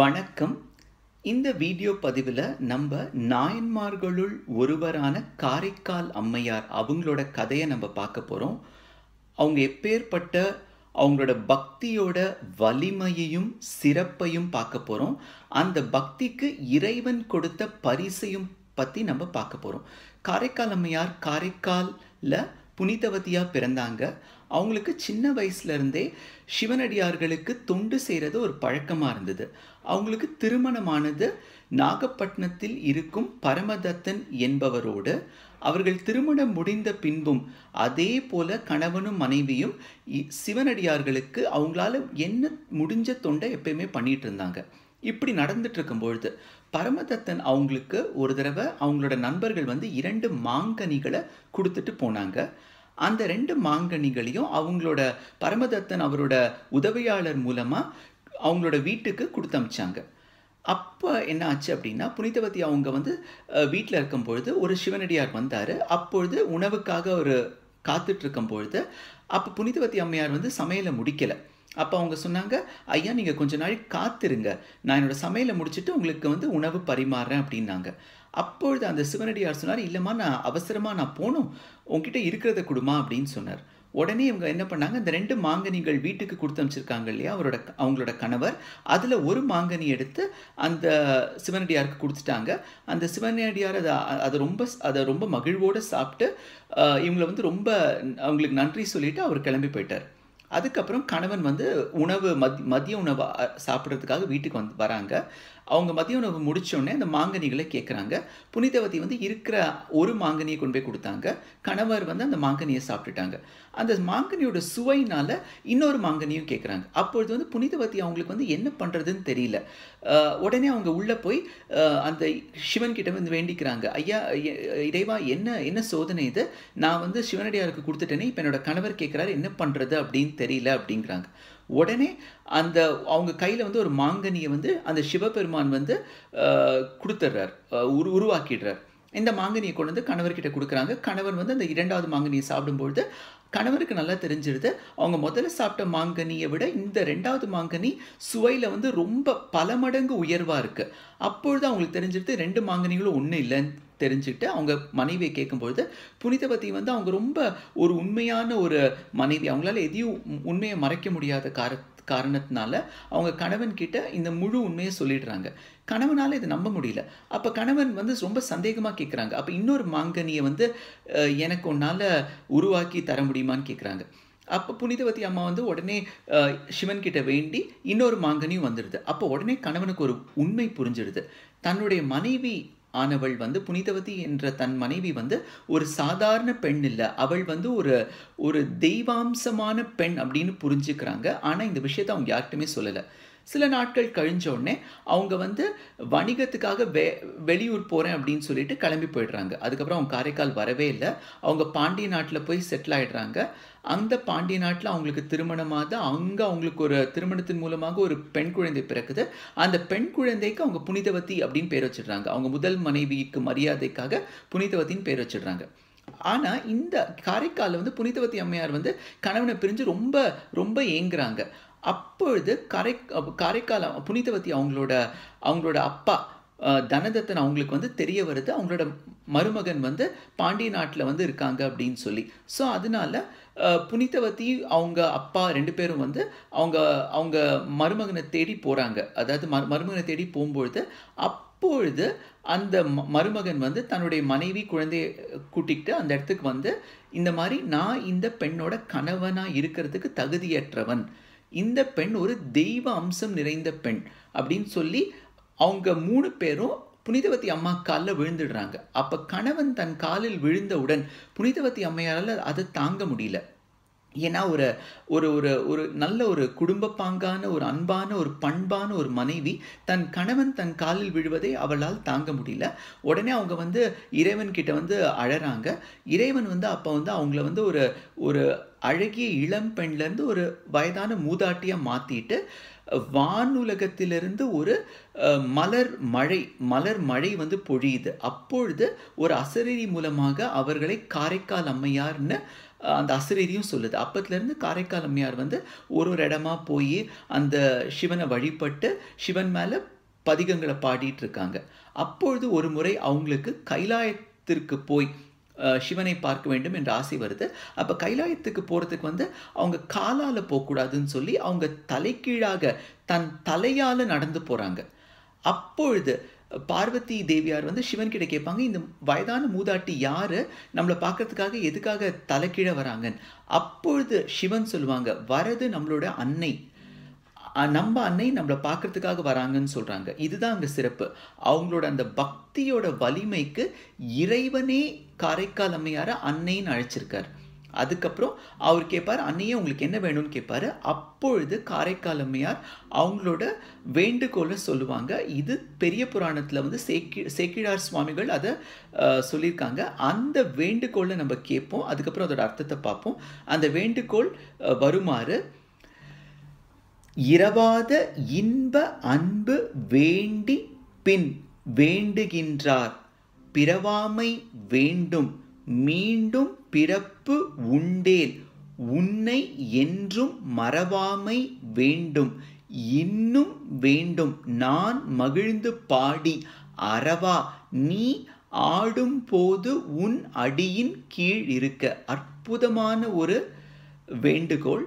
வணக்கம் இந்த வீடியோ பதிவில் நம்ம நாயன்மார்களுள் ஒருவரான காரைக்கால் அம்மையார் அவங்களோட கதையை நம்ம பார்க்க போகிறோம் அவங்க எப்பேற்பட்ட அவங்களோட பக்தியோட வலிமையையும் சிறப்பையும் பார்க்க போகிறோம் அந்த பக்திக்கு இறைவன் கொடுத்த பரிசையும் பற்றி நம்ம பார்க்க போகிறோம் காரைக்கால் அம்மையார் காரைக்காலில் புனிதவதியாக பிறந்தாங்க அவங்களுக்கு சின்ன வயசுலேருந்தே சிவனடியார்களுக்கு தொண்டு செய்கிறது ஒரு பழக்கமாக இருந்தது அவங்களுக்கு திருமணமானது நாகப்பட்டினத்தில் இருக்கும் பரமதத்தன் என்பவரோடு அவர்கள் திருமணம் முடிந்த பின்பும் அதே போல கணவனும் மனைவியும் சிவனடியார்களுக்கு அவங்களால என்ன முடிஞ்ச தொண்டை எப்பயுமே பண்ணிட்டு இருந்தாங்க இப்படி நடந்துட்டு இருக்கும் பொழுது பரமதத்தன் அவங்களுக்கு ஒரு தடவை அவங்களோட நண்பர்கள் வந்து இரண்டு மாங்கனிகளை கொடுத்துட்டு போனாங்க அந்த ரெண்டு மாங்கனிகளையும் அவங்களோட பரமதத்தன் அவரோட உதவியாளர் மூலமாக அவங்களோட வீட்டுக்கு கொடுத்தமிச்சாங்க அமிச்சாங்க அப்போ என்ன ஆச்சு அப்படின்னா புனிதவதி அவங்க வந்து வீட்டில் இருக்கும் பொழுது ஒரு சிவனடியார் வந்தார் அப்பொழுது உணவுக்காக ஒரு காத்துட்ருக்கும் பொழுது அப்போ புனிதவதி அம்மையார் வந்து சமையலை முடிக்கலை அப்போ அவங்க சொன்னாங்க ஐயா நீங்கள் கொஞ்ச நாள் காத்திருங்க நான் என்னோடய சமையலை முடிச்சுட்டு உங்களுக்கு வந்து உணவு பரிமாறுறேன் அப்படின்னாங்க அப்பொழுது அந்த சிவனடியார் சொன்னார் இல்லைம்மா நான் அவசரமாக நான் போகணும் உங்ககிட்ட இருக்கிறத கொடுமா அப்படின்னு சொன்னார் உடனே இவங்க என்ன பண்ணாங்க இந்த ரெண்டு மாங்கனிகள் வீட்டுக்கு கொடுத்து அமைச்சிருக்காங்க இல்லையா அவரோட அவங்களோட கணவர் அதில் ஒரு மாங்கனி எடுத்து அந்த சிவனடியாருக்கு கொடுத்துட்டாங்க அந்த சிவனடியார் அதை அதை ரொம்ப அதை ரொம்ப மகிழ்வோடு சாப்பிட்டு இவங்களை வந்து ரொம்ப அவங்களுக்கு நன்றி சொல்லிவிட்டு அவர் கிளம்பி போயிட்டார் அதுக்கப்புறம் கணவன் வந்து உணவு மத் மதிய உணவு சாப்பிட்றதுக்காக வீட்டுக்கு வந்து வராங்க அவங்க மதிய உணவு முடித்தோடனே அந்த மாங்கனிகளை கேட்குறாங்க புனிதவதி வந்து இருக்கிற ஒரு மாங்கனியை கொண்டு போய் கொடுத்தாங்க கணவர் வந்து அந்த மாங்கனியை சாப்பிட்டுட்டாங்க அந்த மாங்கனியோட சுவைனால் இன்னொரு மாங்கனியும் கேட்குறாங்க அப்பொழுது வந்து புனிதவதி அவங்களுக்கு வந்து என்ன பண்ணுறதுன்னு தெரியல உடனே அவங்க உள்ளே போய் அந்த சிவன் கிட்ட வந்து வேண்டிக்கிறாங்க ஐயா இறைவா என்ன என்ன சோதனை இது நான் வந்து சிவனடியாருக்கு கொடுத்துட்டேனே இப்போ என்னோட கணவர் கேட்குறாரு என்ன பண்ணுறது அப்படின்னு தெரியல அப்படிங்கிறாங்க உடனே அந்த அவங்க கையில் வந்து ஒரு மாங்கனியை வந்து அந்த சிவபெருமான் வந்து கொடுத்துட்றார் உரு உருவாக்கிடுறார் இந்த மாங்கனியை கொண்டு வந்து கணவர்கிட்ட கொடுக்குறாங்க கணவன் வந்து அந்த இரண்டாவது மாங்கனியை சாப்பிடும்பொழுது கணவருக்கு நல்லா தெரிஞ்சிருது அவங்க முதல்ல சாப்பிட்ட மாங்கனியை விட இந்த ரெண்டாவது மாங்கனி சுவையில் வந்து ரொம்ப பல மடங்கு உயர்வாக இருக்குது அப்பொழுது அவங்களுக்கு தெரிஞ்சிருது ரெண்டு மாங்கனிகளும் ஒன்றும் இல்லை தெரிஞ்சுக்கிட்டு அவங்க மனைவியை கேட்கும்பொழுது புனிதபதி வந்து அவங்க ரொம்ப ஒரு உண்மையான ஒரு மனைவி அவங்களால எதையும் உண்மையை மறைக்க முடியாத கார காரணத்தினால அவங்க கணவன் கிட்ட இந்த முழு உண்மையை சொல்லிடுறாங்க கணவனால் இதை நம்ப முடியல அப்போ கணவன் வந்து ரொம்ப சந்தேகமாக கேட்குறாங்க அப்போ இன்னொரு மாங்கனியை வந்து எனக்கு உன்னால் உருவாக்கி தர முடியுமான்னு கேட்குறாங்க அப்போ புனிதவதி அம்மா வந்து உடனே சிவன் கிட்ட வேண்டி இன்னொரு மாங்கனியும் வந்துடுது அப்போ உடனே கணவனுக்கு ஒரு உண்மை புரிஞ்சிடுது தன்னுடைய மனைவி ஆனவள் வந்து புனிதவதி என்ற தன் மனைவி வந்து ஒரு சாதாரண பெண் இல்லை அவள் வந்து ஒரு ஒரு தெய்வாம்சமான பெண் அப்படின்னு புரிஞ்சுக்கிறாங்க ஆனால் இந்த விஷயத்தை அவங்க யார்கிட்டுமே சொல்லலை சில நாட்கள் கழிஞ்ச உடனே அவங்க வந்து வணிகத்துக்காக வெ வெளியூர் போகிறேன் அப்படின்னு சொல்லிட்டு கிளம்பி போயிடுறாங்க அதுக்கப்புறம் அவங்க காரைக்கால் வரவே இல்லை அவங்க பாண்டிய நாட்டில் போய் செட்டில் ஆகிடுறாங்க அந்த பாண்டிய நாட்டில் அவங்களுக்கு திருமணமாக அங்கே அவங்களுக்கு ஒரு திருமணத்தின் மூலமாக ஒரு பெண் குழந்தை பிறக்குது அந்த பெண் குழந்தைக்கு அவங்க புனிதவதி அப்படின்னு பேர் வச்சிடுறாங்க அவங்க முதல் மனைவிக்கு மரியாதைக்காக புனிதவத்தின்னு பேர் வச்சிடுறாங்க ஆனால் இந்த காரைக்காலில் வந்து புனிதவதி அம்மையார் வந்து கணவனை பிரிஞ்சு ரொம்ப ரொம்ப ஏங்குறாங்க அப்பொழுது கரை காரைக்கால் புனிதவதி அவங்களோட அவங்களோட அப்பா தனதத்தன் அவங்களுக்கு வந்து தெரிய வருது அவங்களோட மருமகன் வந்து பாண்டிய நாட்டில் வந்து இருக்காங்க அப்படின்னு சொல்லி ஸோ அதனால புனிதவதி அவங்க அப்பா ரெண்டு பேரும் வந்து அவங்க அவங்க மருமகனை தேடி போகிறாங்க அதாவது மருமகனை தேடி போகும்பொழுது அப்பொழுது அந்த மருமகன் வந்து தன்னுடைய மனைவி குழந்தைய கூட்டிகிட்டு அந்த இடத்துக்கு வந்து இந்த மாதிரி நான் இந்த பெண்ணோட கணவனாக இருக்கிறதுக்கு தகுதியற்றவன் இந்த பெண் ஒரு தெய்வ அம்சம் நிறைந்த பெண் அப்படின்னு சொல்லி அவங்க மூணு பேரும் புனிதவதி அம்மா காலில் விழுந்துடுறாங்க அப்போ கணவன் தன் காலில் விழுந்தவுடன் புனிதவதி அம்மையால் அதை தாங்க முடியல ஏன்னா ஒரு ஒரு ஒரு ஒரு நல்ல ஒரு குடும்ப பாங்கான ஒரு அன்பான ஒரு பண்பான ஒரு மனைவி தன் கணவன் தன் காலில் விழுவதை அவளால் தாங்க முடியல உடனே அவங்க வந்து இறைவன்கிட்ட வந்து அழறாங்க இறைவன் வந்து அப்போ வந்து அவங்கள வந்து ஒரு ஒரு அழகிய இளம் பெண்லேருந்து ஒரு வயதான மூதாட்டியாக மாற்றிட்டு வானுலகத்திலிருந்து ஒரு மலர் மழை மலர் மழை வந்து பொழியுது அப்பொழுது ஒரு அசரீரி மூலமாக அவர்களை காரைக்கால் அம்மையார்னு அந்த அசரீரியும் சொல்லுது அப்பத்துலேருந்து காரைக்கால் அம்மையார் வந்து ஒரு ஒரு இடமா போய் அந்த சிவனை வழிபட்டு சிவன் மேலே பதிகங்களை பாடிட்டு இருக்காங்க அப்பொழுது ஒரு முறை அவங்களுக்கு கைலாயத்திற்கு போய் சிவனை பார்க்க வேண்டும் என்ற ஆசை வருது அப்போ கைலாயத்துக்கு போகிறதுக்கு வந்து அவங்க காலால் போகக்கூடாதுன்னு சொல்லி அவங்க தலைக்கீழாக தன் தலையால் நடந்து போகிறாங்க அப்பொழுது பார்வதி தேவியார் வந்து சிவன்கிட்ட கேட்பாங்க இந்த வயதான மூதாட்டி யார் நம்மளை பார்க்கறதுக்காக எதுக்காக தலைக்கீழே வராங்கன்னு அப்பொழுது சிவன் சொல்லுவாங்க வரது நம்மளோட அன்னை நம்ம அன்னை நம்மளை பார்க்குறதுக்காக வராங்கன்னு சொல்கிறாங்க இதுதான் அங்கே சிறப்பு அவங்களோட அந்த பக்தியோட வலிமைக்கு இறைவனே காரைக்கால் அம்மையாரை அன்னைன்னு அழைச்சிருக்கார் அதுக்கப்புறம் அவர் கேட்பார் அன்னையே உங்களுக்கு என்ன வேணும்னு கேட்பார் அப்பொழுது காரைக்கால் அம்மையார் அவங்களோட வேண்டுகோளை சொல்லுவாங்க இது பெரிய புராணத்தில் வந்து சேக்கி சேக்கிழார் சுவாமிகள் அதை சொல்லியிருக்காங்க அந்த வேண்டுகோளை நம்ம கேட்போம் அதுக்கப்புறம் அதோட அர்த்தத்தை பார்ப்போம் அந்த வேண்டுகோள் வருமாறு இரவாத இன்ப அன்பு வேண்டி பின் வேண்டுகின்றார் பிறவாமை வேண்டும் மீண்டும் பிறப்பு உண்டேன் உன்னை என்றும் மறவாமை வேண்டும் இன்னும் வேண்டும் நான் மகிழ்ந்து பாடி அறவா நீ ஆடும்போது உன் அடியின் கீழ் இருக்க அற்புதமான ஒரு வேண்டுகோள்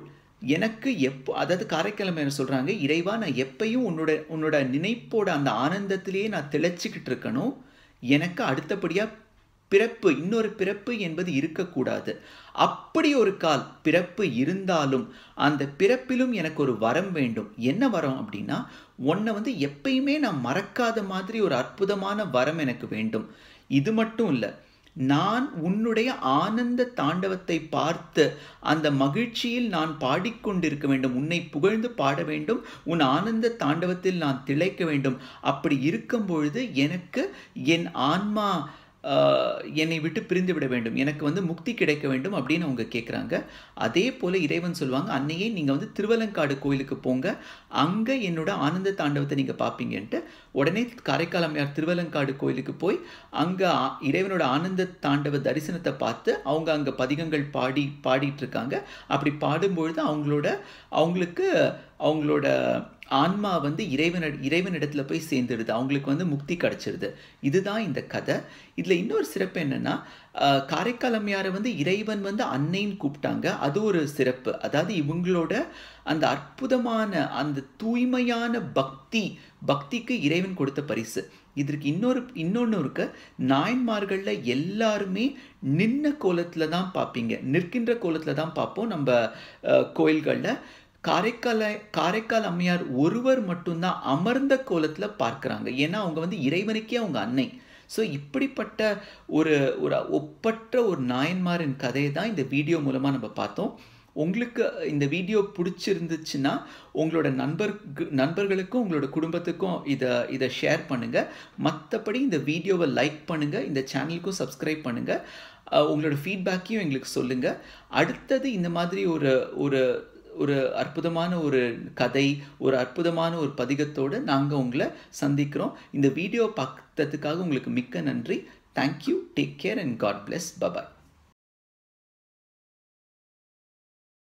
எனக்கு எப்போ அதாவது என்ன சொல்கிறாங்க இறைவா நான் எப்பையும் உன்னோட உன்னோட நினைப்போட அந்த ஆனந்தத்திலேயே நான் திளைச்சிக்கிட்டு இருக்கணும் எனக்கு அடுத்தபடியாக பிறப்பு இன்னொரு பிறப்பு என்பது இருக்கக்கூடாது அப்படி ஒரு கால் பிறப்பு இருந்தாலும் அந்த பிறப்பிலும் எனக்கு ஒரு வரம் வேண்டும் என்ன வரம் அப்படின்னா உன்னை வந்து எப்பயுமே நான் மறக்காத மாதிரி ஒரு அற்புதமான வரம் எனக்கு வேண்டும் இது மட்டும் இல்லை நான் உன்னுடைய ஆனந்த தாண்டவத்தை பார்த்து அந்த மகிழ்ச்சியில் நான் பாடிக்கொண்டிருக்க வேண்டும் உன்னை புகழ்ந்து பாட வேண்டும் உன் ஆனந்த தாண்டவத்தில் நான் திளைக்க வேண்டும் அப்படி இருக்கும் பொழுது எனக்கு என் ஆன்மா என்னை விட்டு பிரிந்து விட வேண்டும் எனக்கு வந்து முக்தி கிடைக்க வேண்டும் அப்படின்னு அவங்க கேட்குறாங்க அதே போல் இறைவன் சொல்லுவாங்க அன்னையே நீங்கள் வந்து திருவலங்காடு கோயிலுக்கு போங்க அங்கே என்னோட ஆனந்த தாண்டவத்தை நீங்கள் பார்ப்பீங்கன்ட்டு உடனே காரைக்கால் அம்மையார் திருவலங்காடு கோயிலுக்கு போய் அங்கே இறைவனோட ஆனந்த தாண்டவ தரிசனத்தை பார்த்து அவங்க அங்கே பதிகங்கள் பாடி பாடிட்டுருக்காங்க அப்படி பாடும்பொழுது அவங்களோட அவங்களுக்கு அவங்களோட ஆன்மா வந்து இறைவன இறைவனிடத்தில் போய் சேர்ந்துடுது அவங்களுக்கு வந்து முக்தி கிடச்சிருது இதுதான் இந்த கதை இதில் இன்னொரு சிறப்பு என்னென்னா காரைக்கால் அம்மையாரை வந்து இறைவன் வந்து அன்னைன்னு கூப்பிட்டாங்க அது ஒரு சிறப்பு அதாவது இவங்களோட அந்த அற்புதமான அந்த தூய்மையான பக்தி பக்திக்கு இறைவன் கொடுத்த பரிசு இதற்கு இன்னொரு இன்னொன்று இருக்கு நாயன்மார்களில் எல்லாருமே நின்ன கோலத்தில் தான் பார்ப்பீங்க நிற்கின்ற கோலத்தில் தான் பார்ப்போம் நம்ம கோயில்களில் காரைக்கால காரைக்கால் அம்மையார் ஒருவர் மட்டும்தான் அமர்ந்த கோலத்தில் பார்க்குறாங்க ஏன்னா அவங்க வந்து இறைவனுக்கே அவங்க அன்னை ஸோ இப்படிப்பட்ட ஒரு ஒரு ஒப்பற்ற ஒரு நாயன்மாரின் கதையை தான் இந்த வீடியோ மூலமாக நம்ம பார்த்தோம் உங்களுக்கு இந்த வீடியோ பிடிச்சிருந்துச்சுன்னா உங்களோட நண்பர் நண்பர்களுக்கும் உங்களோட குடும்பத்துக்கும் இதை இதை ஷேர் பண்ணுங்கள் மற்றபடி இந்த வீடியோவை லைக் பண்ணுங்கள் இந்த சேனலுக்கும் சப்ஸ்கிரைப் பண்ணுங்கள் உங்களோட ஃபீட்பேக்கையும் எங்களுக்கு சொல்லுங்கள் அடுத்தது இந்த மாதிரி ஒரு ஒரு ஒரு அற்புதமான ஒரு கதை ஒரு அற்புதமான ஒரு பதிகத்தோடு நாங்கள் உங்களை சந்திக்கிறோம் இந்த வீடியோ பார்த்ததுக்காக உங்களுக்கு மிக்க நன்றி thank you take care and God bless bye bye